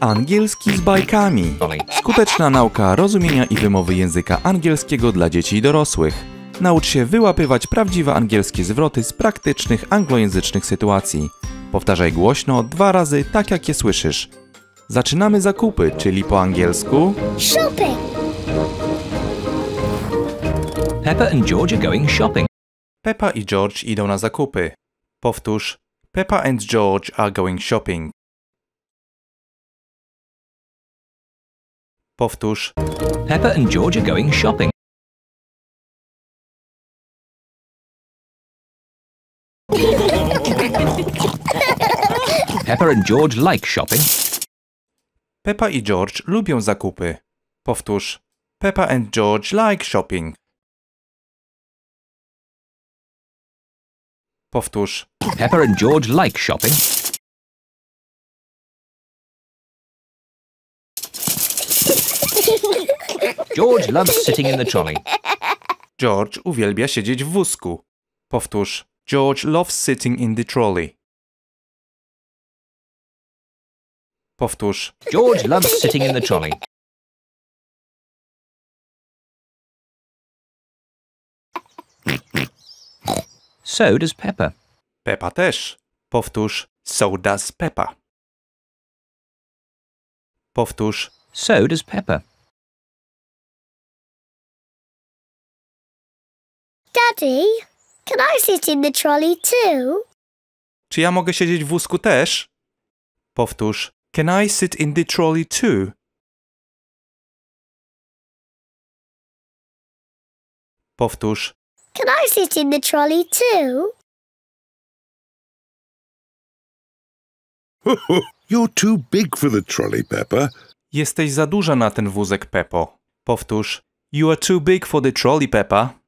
Angielski z bajkami. Skuteczna nauka rozumienia i wymowy języka angielskiego dla dzieci i dorosłych. Naucz się wyłapywać prawdziwe angielskie zwroty z praktycznych anglojęzycznych sytuacji. Powtarzaj głośno dwa razy tak jak je słyszysz. Zaczynamy zakupy, czyli po angielsku Shopping. Peppa and George are going shopping. Peppa i George idą na zakupy. Powtórz Peppa and George are going shopping. Powtórz. Peppa and George are going shopping. Peppa and George like shopping. Peppa i George lubią zakupy. Powtórz. Peppa and George like shopping. Powtórz. Peppa and George like shopping. George loves sitting in the trolley. George uwielbia siedzieć w wózku. Powtórz. George loves sitting in the trolley. Powtórz. George loves sitting in the trolley. So does Peppa. Peppa też. Powtórz. So does Peppa. Powtórz. So does Peppa. Daddy, can I sit in the trolley too? Czy ja mogę siedzieć w wózku też? Powtórz. Can I sit in the trolley too? Powtórz. Can I sit in the trolley too? You're too big for the trolley, Peppa. Jesteś za duża na ten wózek, Peppo. Powtórz. You are too big for the trolley, Peppa.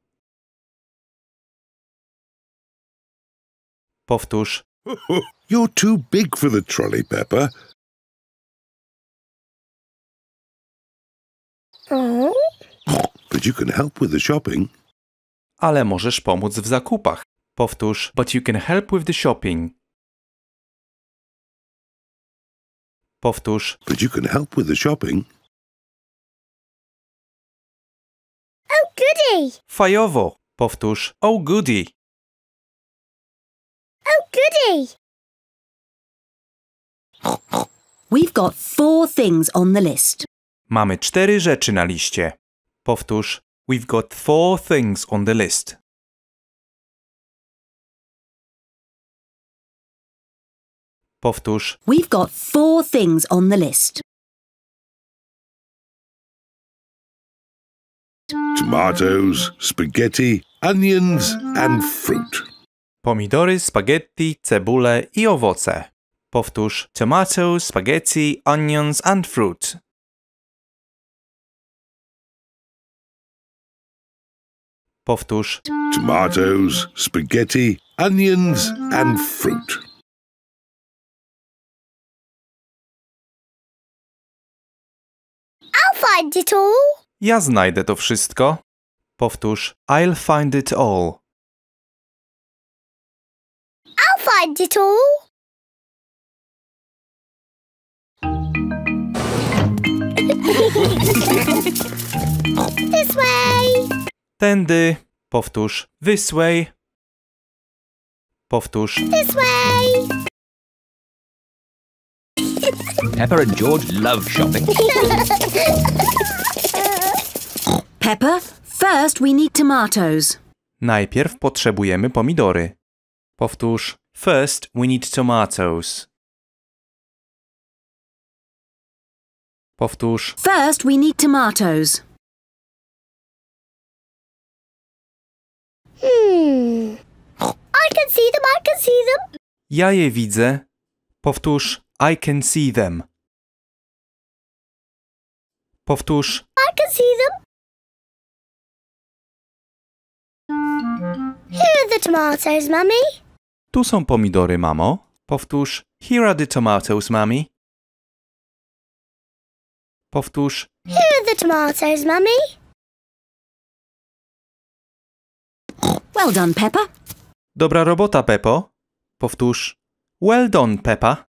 Powtórz. You're too big for the trolley, Peppa. Oh. Mm-hmm. But you can help with the shopping. Ale możesz pomóc w zakupach. Powtórz. But you can help with the shopping. Powtórz. But you can help with the shopping. Oh goody! Fajowo. Powtórz. Oh goody! Oh, goody! We've got four things on the list. Mamy cztery rzeczy na liście. Powtórz. We've got four things on the list. Powtórz. We've got four things on the list. Tomatoes, spaghetti, onions and fruit. Pomidory, spaghetti, cebule i owoce. Powtórz tomatoes, spaghetti, onions and fruit. Powtórz tomatoes, spaghetti, onions and fruit. I'll find it all. Ja znajdę to wszystko. Powtórz I'll find it all find it all. This way. Tędy. Powtórz. This way. Powtórz. This way. Pepper and George love shopping. Pepper, first we need tomatoes. Najpierw potrzebujemy pomidory. Powtórz. First, we need tomatoes. Powtórz. First, we need tomatoes. Hmm. I can see them, I can see them. Ja je widzę. Powtórz. I can see them. Powtórz. I can see them. Here are the tomatoes, Mummy. Tu są pomidory, mamo. Powtórz Here are the tomatoes, mami. Powtórz Here are the tomatoes, mami. Well done, Peppa. Dobra robota, Peppo. Powtórz Well done, Peppa.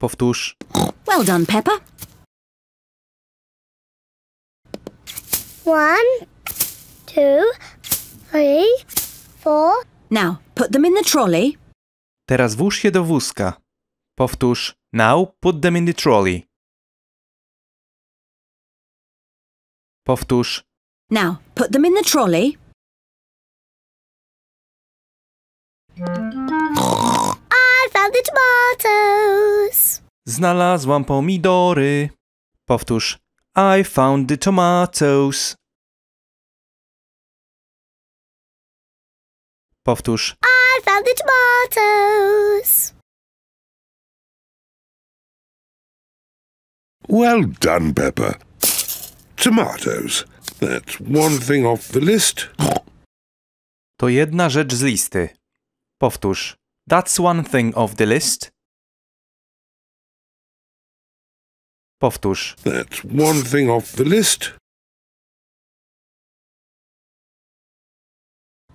Powtórz Well done, Peppa. One, two, three, four, Now, put them in the trolley. Teraz włóż je do wózka. Powtórz. Now, put them in the trolley. Powtórz. Now, put them in the trolley. I found the tomatoes. Znalazłam pomidory. Powtórz. I found the tomatoes. Powtórz. I found the tomatoes. Well done, Pepper. Tomatoes. That's one thing off the list. To jedna rzecz z listy. Powtórz. That's one thing off the list. Powtórz. That's one thing off the list.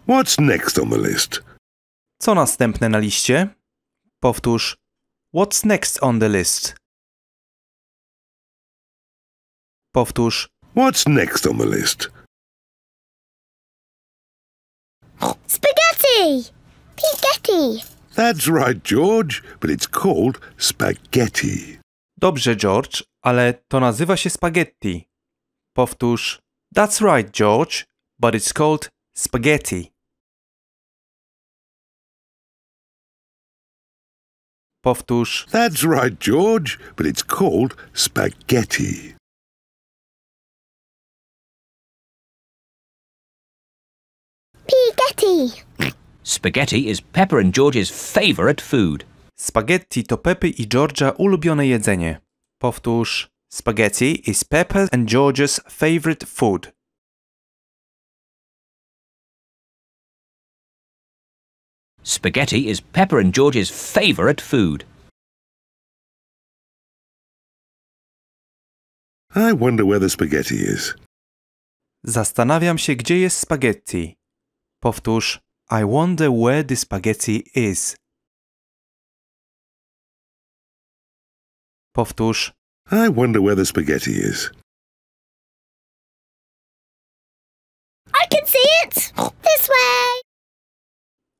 What's next on the list? Co następne na liście? Powtórz. What's next on the list? Powtórz. What's next on the list? Spaghetti! Spaghetti! That's right, George, but it's called spaghetti. Dobrze, George, ale to nazywa się spaghetti. Powtórz. That's right, George, but it's called spaghetti. Powtórz. That's right, George, but it's called spaghetti. Spaghetti. Spaghetti is Pepper and George's favorite food. Spaghetti to Pepy i George'a ulubione jedzenie. Powtórz. Spaghetti is Pepper and George's favorite food. Spaghetti is Pepper and George's favourite food. I wonder where the spaghetti is. Zastanawiam się, gdzie jest spaghetti. Powtórz I wonder where the spaghetti is. Powtórz I wonder where the spaghetti is.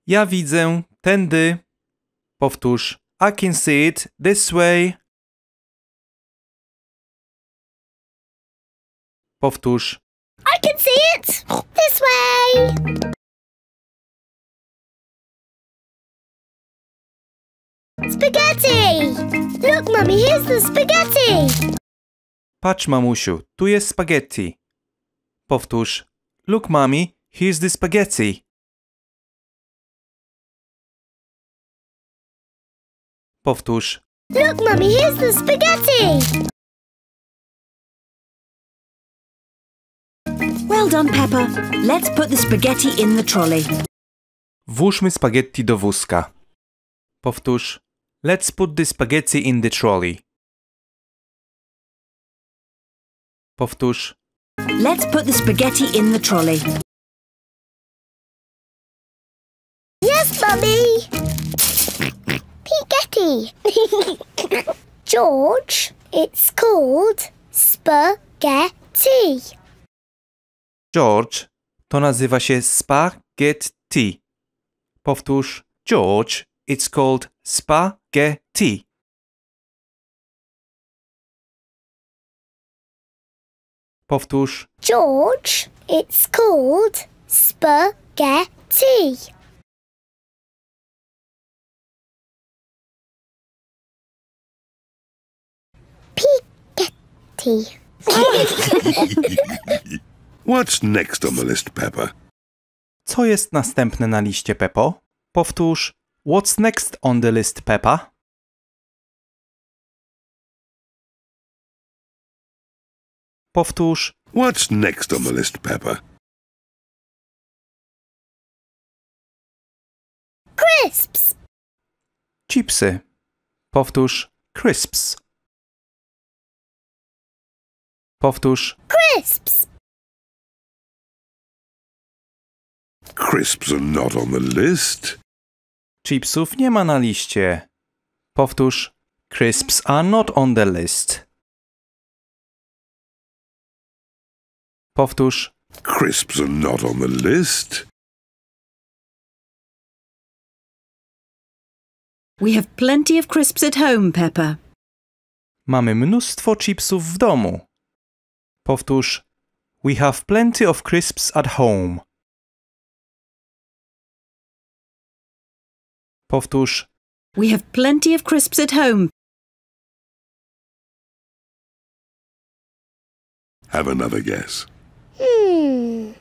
Ja widzę tędy. Powtórz. I can see it this way. Powtórz. I can see it this way. Spaghetti! Look, mommy, here's the spaghetti! Patrz, mamusiu, tu jest spaghetti. Powtórz. Look, mommy, here's the spaghetti. Powtórz. Look, Mummy, here's the spaghetti! Well done, Peppa. Let's put the spaghetti in the trolley. Włóżmy spaghetti do wózka. Powtórz. Let's put the spaghetti in the trolley. Powtórz. Let's put the spaghetti in the trolley. Yes, Mummy! spaghetti. George, it's called spaghetti. George, to nazywa się spaghetti. Powtórz, George, it's called spaghetti. Powtórz. George, it's called spaghetti. What's next on the list, Peppa? Co jest następne na liście, Peppo? Powtórz, what's next on the list, Peppa? Powtórz, what's next on the list, Peppa? Crisps! Chipsy. Powtórz, crisps. Powtórz. Crisps. Crisps are not on the list. Chipsów nie ma na liście. Powtórz. Crisps are not on the list. Powtórz. Crisps are not on the list. We have plenty of crisps at home, Pepper. Mamy mnóstwo chipsów w domu. Powtórz. We have plenty of crisps at home. Powtórz. We have plenty of crisps at home. Have another guess. Hmm.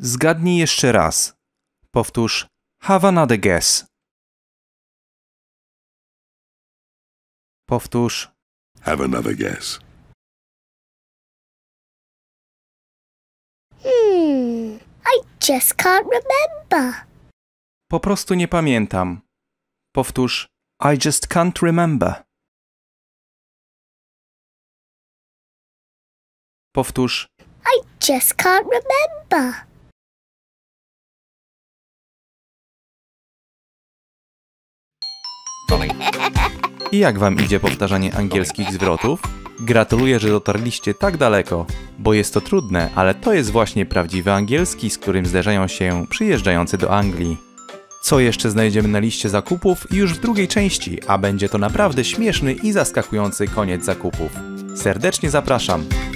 Zgadnij jeszcze raz. Powtórz. Have another guess. Powtórz. Have another guess. I just can't remember. Po prostu nie pamiętam. Powtórz I just can't remember. Powtórz I just can't remember. I jak wam idzie powtarzanie angielskich zwrotów? Gratuluję, że dotarliście tak daleko, bo jest to trudne, ale to jest właśnie prawdziwy angielski, z którym zderzają się przyjeżdżający do Anglii. Co jeszcze znajdziemy na liście zakupów już w drugiej części, a będzie to naprawdę śmieszny i zaskakujący koniec zakupów. Serdecznie zapraszam!